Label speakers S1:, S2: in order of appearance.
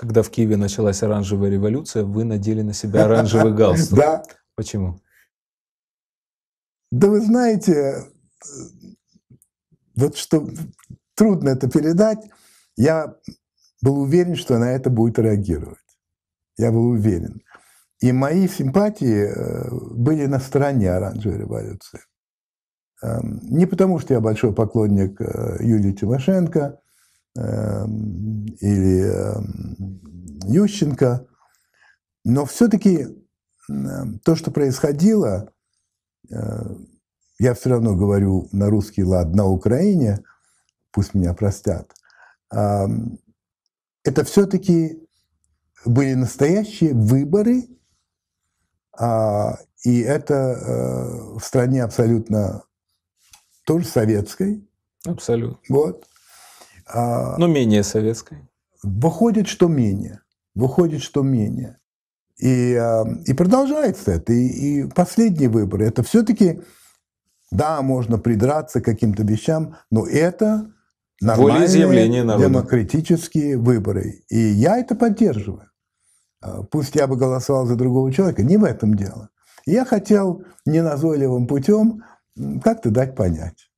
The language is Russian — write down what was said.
S1: когда в Киеве началась оранжевая революция, вы надели на себя оранжевый галстук. Да.
S2: Почему? Да вы знаете, вот что трудно это передать, я был уверен, что на это будет реагировать. Я был уверен. И мои симпатии э, были на стороне оранжевой революции. Эм, не потому, что я большой поклонник э, Юлии Тимошенко эм, или эм, Нющенко. Но все-таки то, что происходило, э, я все равно говорю на русский лад на Украине, пусть меня простят, это все-таки были настоящие выборы, а, и это э, в стране абсолютно тоже советской. Абсолютно. Вот. А, Но ну, менее советской. Выходит, что менее выходит, что менее. И, э, и продолжается это. И, и последний выбор. Это все-таки, да, можно придраться к каким-то вещам, но это нормальные демократические выборы. И я это поддерживаю. Э, пусть я бы голосовал за другого человека, не в этом дело. Я хотел неназойливым путем как-то дать понять.